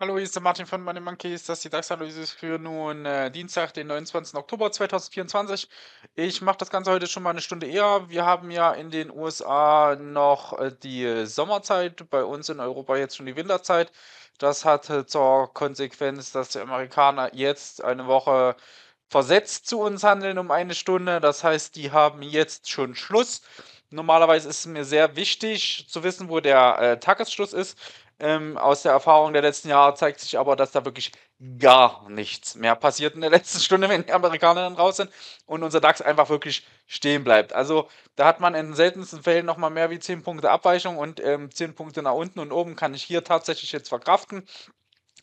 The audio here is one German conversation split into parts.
Hallo, hier ist der Martin von Money Monkeys. Das ist die DAX-Analyse für nun äh, Dienstag, den 29. Oktober 2024. Ich mache das Ganze heute schon mal eine Stunde eher. Wir haben ja in den USA noch äh, die äh, Sommerzeit, bei uns in Europa jetzt schon die Winterzeit. Das hatte äh, zur Konsequenz, dass die Amerikaner jetzt eine Woche versetzt zu uns handeln um eine Stunde. Das heißt, die haben jetzt schon Schluss. Normalerweise ist es mir sehr wichtig zu wissen, wo der äh, Tagesschluss ist. Ähm, aus der Erfahrung der letzten Jahre zeigt sich aber, dass da wirklich gar nichts mehr passiert in der letzten Stunde, wenn die Amerikaner dann raus sind und unser DAX einfach wirklich stehen bleibt. Also da hat man in den seltensten Fällen nochmal mehr wie 10 Punkte Abweichung und ähm, 10 Punkte nach unten und oben kann ich hier tatsächlich jetzt verkraften.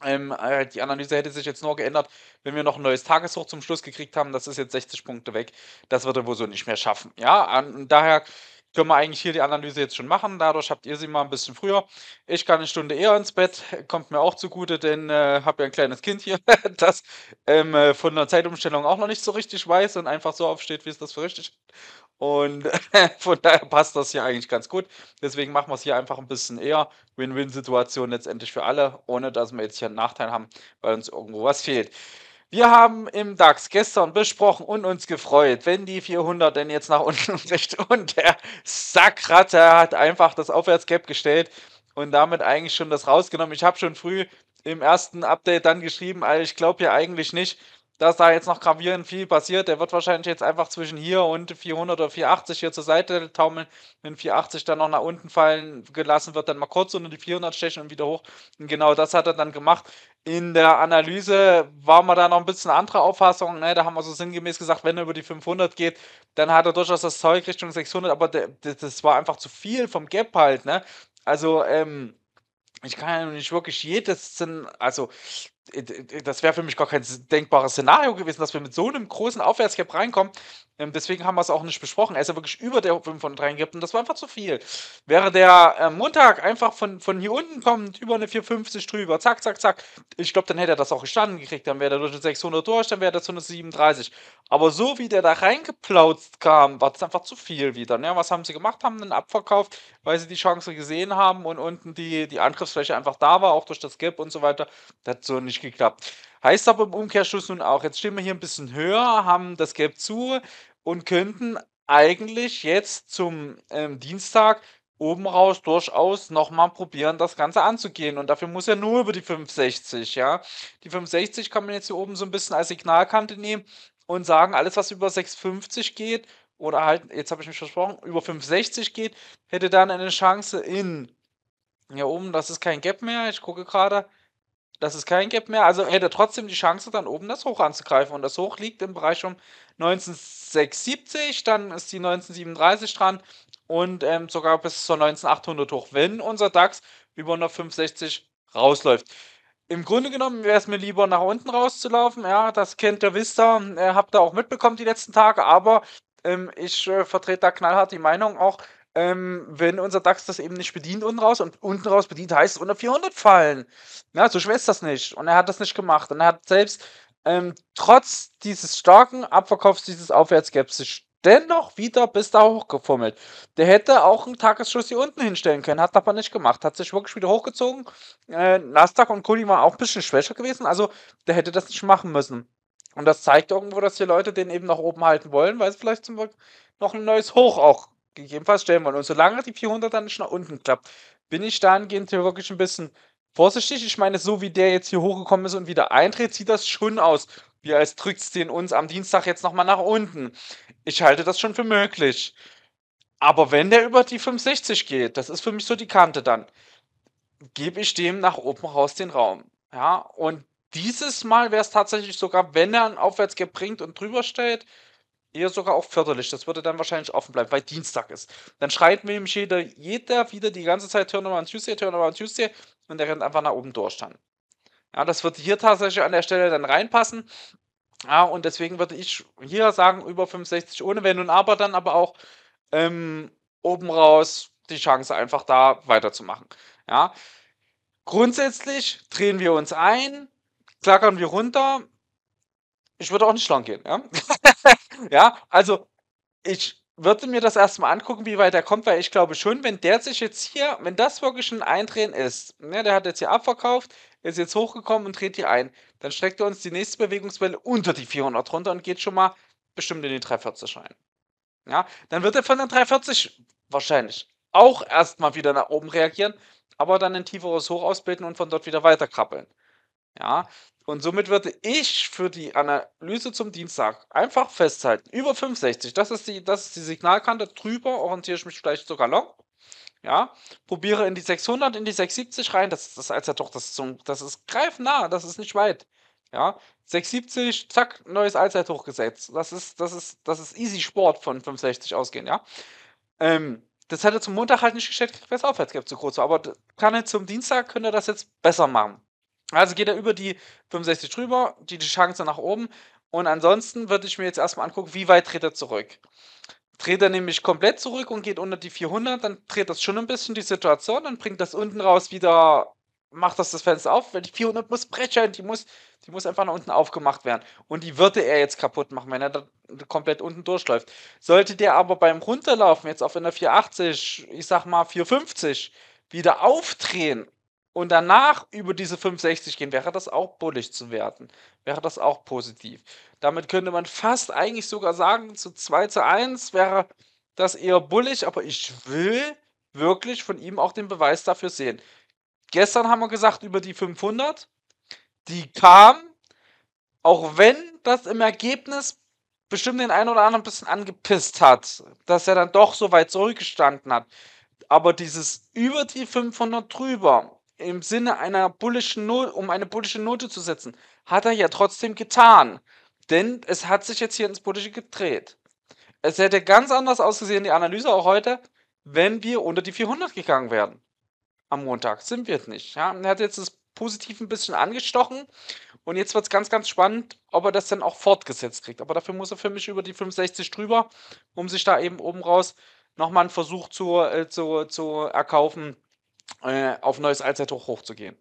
Ähm, halt, die Analyse hätte sich jetzt nur geändert, wenn wir noch ein neues Tageshoch zum Schluss gekriegt haben. Das ist jetzt 60 Punkte weg. Das wird er wohl so nicht mehr schaffen. Ja, an, daher können wir eigentlich hier die Analyse jetzt schon machen. Dadurch habt ihr sie mal ein bisschen früher. Ich kann eine Stunde eher ins Bett, kommt mir auch zugute, denn äh, habe ja ein kleines Kind hier, das ähm, äh, von der Zeitumstellung auch noch nicht so richtig weiß und einfach so aufsteht, wie es das für richtig ist. Und äh, von daher passt das hier eigentlich ganz gut. Deswegen machen wir es hier einfach ein bisschen eher. Win-Win-Situation letztendlich für alle, ohne dass wir jetzt hier einen Nachteil haben, weil uns irgendwo was fehlt. Wir haben im DAX gestern besprochen und uns gefreut, wenn die 400 denn jetzt nach unten bricht und der Sackratter hat einfach das Aufwärtscap gestellt und damit eigentlich schon das rausgenommen. Ich habe schon früh im ersten Update dann geschrieben, also ich glaube ja eigentlich nicht, dass da jetzt noch gravierend viel passiert. Der wird wahrscheinlich jetzt einfach zwischen hier und 400 oder 480 hier zur Seite taumeln. Wenn 480 dann noch nach unten fallen gelassen wird, dann mal kurz unter die 400 stechen und wieder hoch. Und genau das hat er dann gemacht. In der Analyse war man da noch ein bisschen andere Auffassung. Ne? Da haben wir so sinngemäß gesagt, wenn er über die 500 geht, dann hat er durchaus das Zeug Richtung 600, aber das war einfach zu viel vom Gap halt. Ne? Also, ähm, ich kann ja nicht wirklich jedes, also äh, das wäre für mich gar kein denkbares Szenario gewesen, dass wir mit so einem großen Aufwärtscap reinkommen. Ähm, deswegen haben wir es auch nicht besprochen. Er ist ja wirklich über der 5 von 3 gibt und das war einfach zu viel. Wäre der äh, Montag einfach von, von hier unten kommt, über eine 450 drüber, zack, zack, zack, ich glaube, dann hätte er das auch gestanden gekriegt. Dann wäre er durch eine 600 durch, dann wäre er zu einer 37. Aber so wie der da reingeplautzt kam, war das einfach zu viel wieder. Ne? Was haben sie gemacht? Haben einen abverkauft, weil sie die Chance gesehen haben und unten die, die Angriffsfläche einfach da war, auch durch das Gap und so weiter. Das hat so nicht nicht geklappt. Heißt aber im Umkehrschluss nun auch, jetzt stehen wir hier ein bisschen höher, haben das Gap zu und könnten eigentlich jetzt zum ähm, Dienstag oben raus durchaus nochmal probieren, das Ganze anzugehen. Und dafür muss er nur über die 560, ja. Die 560 kann man jetzt hier oben so ein bisschen als Signalkante nehmen und sagen, alles, was über 650 geht, oder halt, jetzt habe ich mich versprochen, über 560 geht, hätte dann eine Chance in. Hier oben, das ist kein Gap mehr, ich gucke gerade. Das ist kein Gap mehr. Also hätte trotzdem die Chance, dann oben das Hoch anzugreifen. Und das Hoch liegt im Bereich um 1970, dann ist die 1937 dran und ähm, sogar bis zur 19800 hoch, wenn unser DAX über 165 rausläuft. Im Grunde genommen wäre es mir lieber, nach unten rauszulaufen. Ja, das kennt der Vista, äh, habt ihr auch mitbekommen die letzten Tage, aber ähm, ich äh, vertrete da knallhart die Meinung auch, ähm, wenn unser DAX das eben nicht bedient unten raus und unten raus bedient, heißt es unter 400 fallen. Ja, so schwer ist das nicht. Und er hat das nicht gemacht. Und er hat selbst ähm, trotz dieses starken Abverkaufs, dieses Aufwärtsgaps sich dennoch wieder bis da hochgefummelt. Der hätte auch einen Tagesschuss hier unten hinstellen können, hat aber nicht gemacht. Hat sich wirklich wieder hochgezogen. Äh, Nasdaq und Kuli waren auch ein bisschen schwächer gewesen, also der hätte das nicht machen müssen. Und das zeigt irgendwo, dass die Leute den eben nach oben halten wollen, weil es vielleicht zum noch ein neues Hoch auch gegebenenfalls stellen wollen. Und solange die 400 dann nicht nach unten klappt, bin ich dahingehend wirklich ein bisschen vorsichtig. Ich meine, so wie der jetzt hier hochgekommen ist und wieder eintritt, sieht das schon aus. Wie als drückt es den uns am Dienstag jetzt nochmal nach unten. Ich halte das schon für möglich. Aber wenn der über die 560 geht, das ist für mich so die Kante dann, gebe ich dem nach oben raus den Raum. Ja, und dieses Mal wäre es tatsächlich sogar, wenn er einen Aufwärtsgap bringt und drüber stellt, eher sogar auch förderlich. Das würde dann wahrscheinlich offen bleiben, weil Dienstag ist. Dann schreit mir nämlich jeder, jeder wieder die ganze Zeit Turnover on Tuesday, Turnover on Tuesday und der rennt einfach nach oben durch dann. Ja, das würde hier tatsächlich an der Stelle dann reinpassen. Ja, und deswegen würde ich hier sagen, über 65 ohne Wenn und Aber dann aber auch ähm, oben raus die Chance einfach da weiterzumachen. Ja. Grundsätzlich drehen wir uns ein, klackern wir runter, ich würde auch nicht lang gehen, ja. ja, also ich würde mir das erstmal angucken, wie weit er kommt, weil ich glaube schon, wenn der sich jetzt hier, wenn das wirklich ein Eindrehen ist, ne, der hat jetzt hier abverkauft, ist jetzt hochgekommen und dreht hier ein, dann streckt er uns die nächste Bewegungswelle unter die 400 runter und geht schon mal bestimmt in die 340 rein. Ja, dann wird er von der 340 wahrscheinlich auch erstmal wieder nach oben reagieren, aber dann ein tieferes Hoch ausbilden und von dort wieder weiter krabbeln. Ja, und somit würde ich für die Analyse zum Dienstag einfach festhalten, über 65, das ist die, das ist die Signalkante, drüber orientiere ich mich vielleicht sogar long. Ja, probiere in die 600, in die 670 rein, das, das ist also doch, das ist, so, das ist greifnah, das ist nicht weit. Ja, 670, zack, neues Allzeithoch gesetzt. Das ist, das ist, das ist easy Sport von 65 ausgehen, ja. Ähm, das hätte zum Montag halt nicht gestellt, weil es Aufwärtsgap zu groß war. Aber kann er zum Dienstag, könnte das jetzt besser machen. Also geht er über die 65 drüber, die, die Chance nach oben. Und ansonsten würde ich mir jetzt erstmal angucken, wie weit dreht er zurück. Dreht er nämlich komplett zurück und geht unter die 400, dann dreht das schon ein bisschen die Situation und bringt das unten raus wieder, macht das das Fenster auf, weil die 400 muss brechen, die muss, die muss einfach nach unten aufgemacht werden. Und die würde er jetzt kaputt machen, wenn er da komplett unten durchläuft. Sollte der aber beim Runterlaufen jetzt auf einer 480, ich sag mal 450, wieder aufdrehen und danach über diese 560 gehen, wäre das auch bullig zu werten. Wäre das auch positiv. Damit könnte man fast eigentlich sogar sagen, zu 2 zu 1 wäre das eher bullig, aber ich will wirklich von ihm auch den Beweis dafür sehen. Gestern haben wir gesagt über die 500, die kam, auch wenn das im Ergebnis bestimmt den einen oder anderen ein bisschen angepisst hat, dass er dann doch so weit zurückgestanden hat. Aber dieses über die 500 drüber, im Sinne einer bullischen Note, um eine bullische Note zu setzen, hat er ja trotzdem getan. Denn es hat sich jetzt hier ins Bullische gedreht. Es hätte ganz anders ausgesehen, die Analyse auch heute, wenn wir unter die 400 gegangen wären. Am Montag sind wir es nicht. Ja? Er hat jetzt das Positiv ein bisschen angestochen und jetzt wird es ganz, ganz spannend, ob er das dann auch fortgesetzt kriegt. Aber dafür muss er für mich über die 65 drüber, um sich da eben oben raus nochmal einen Versuch zu, äh, zu, zu erkaufen, äh, auf neues Allzeithoch hochzugehen.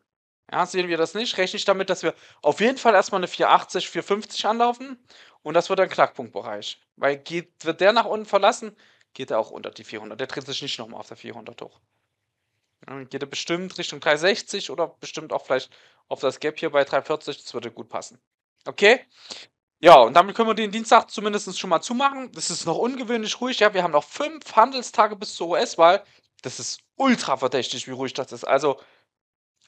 Ja, sehen wir das nicht, rechne ich damit, dass wir auf jeden Fall erstmal eine 480, 450 anlaufen und das wird ein Knackpunktbereich. Weil geht, wird der nach unten verlassen, geht er auch unter die 400. Der dreht sich nicht nochmal auf der 400 hoch. Dann geht er bestimmt Richtung 360 oder bestimmt auch vielleicht auf das Gap hier bei 340. Das würde gut passen. Okay? Ja, und damit können wir den Dienstag zumindest schon mal zumachen. Das ist noch ungewöhnlich ruhig. Ja, wir haben noch fünf Handelstage bis zur US-Wahl das ist ultra verdächtig, wie ruhig das ist. Also,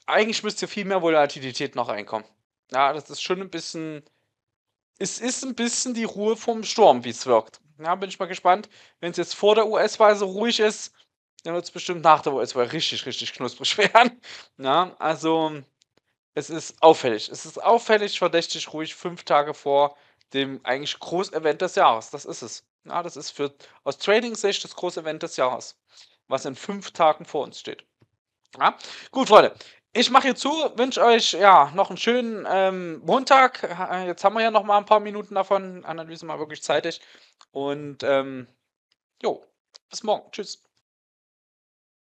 eigentlich müsste viel mehr Volatilität noch reinkommen. Ja, das ist schon ein bisschen. Es ist ein bisschen die Ruhe vom Sturm, wie es wirkt. Ja, bin ich mal gespannt. Wenn es jetzt vor der US-Wahl so ruhig ist, dann wird es bestimmt nach der US-Wahl richtig, richtig knusprig werden. Ja, also, es ist auffällig. Es ist auffällig, verdächtig ruhig, fünf Tage vor dem eigentlich Groß-Event des Jahres. Das ist es. Ja, das ist für aus Trading-Sicht das Groß-Event des Jahres was in fünf Tagen vor uns steht. Ja? Gut, Freunde. Ich mache hier zu, wünsche euch ja noch einen schönen ähm, Montag. Äh, jetzt haben wir ja noch mal ein paar Minuten davon. Analyse mal wirklich zeitig. Und ähm, jo, bis morgen. Tschüss.